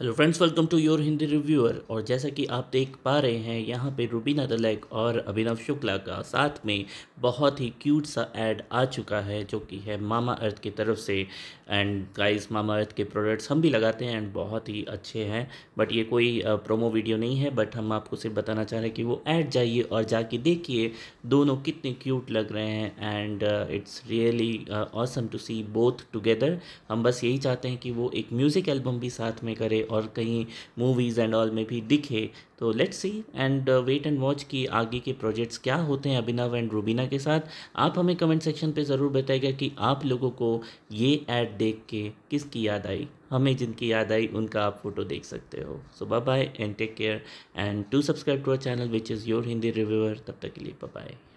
hello friends welcome to your Hindi reviewer और जैसा कि आप देख पा रहे हैं यहाँ पे रूबीना दलैक और अभिनव शुक्ला का साथ में बहुत ही क्यूट सा ऐड आ चुका है जो कि है मामा अर्थ की तरफ से एंड गाइस मामा अर्थ के प्रोडक्ट्स हम भी लगाते हैं एंड बहुत ही अच्छे हैं बट ये कोई प्रोमो वीडियो नहीं है बट हम आपको सिर्फ बताना चाह रहे हैं कि वो ऐड जाइए और जाके देखिए दोनों कितने क्यूट लग रहे हैं and it's really awesome to see both together हम बस यही चाहते हैं कि वो एक म्यूज़िक एल्बम भी साथ में करें और कहीं मूवीज़ एंड ऑल में भी दिखे तो let's see and wait and watch कि आगे के प्रोजेक्ट्स क्या होते हैं अभिनव एंड रूबीना के साथ आप हमें कमेंट सेक्शन पे ज़रूर बताएगा कि आप लोगों को ये ऐड देख के किसकी याद आई हमें जिनकी याद आई उनका आप फोटो देख सकते हो so bye bye and take care and to subscribe to our channel which is your Hindi reviewer तब तक के लिए बाय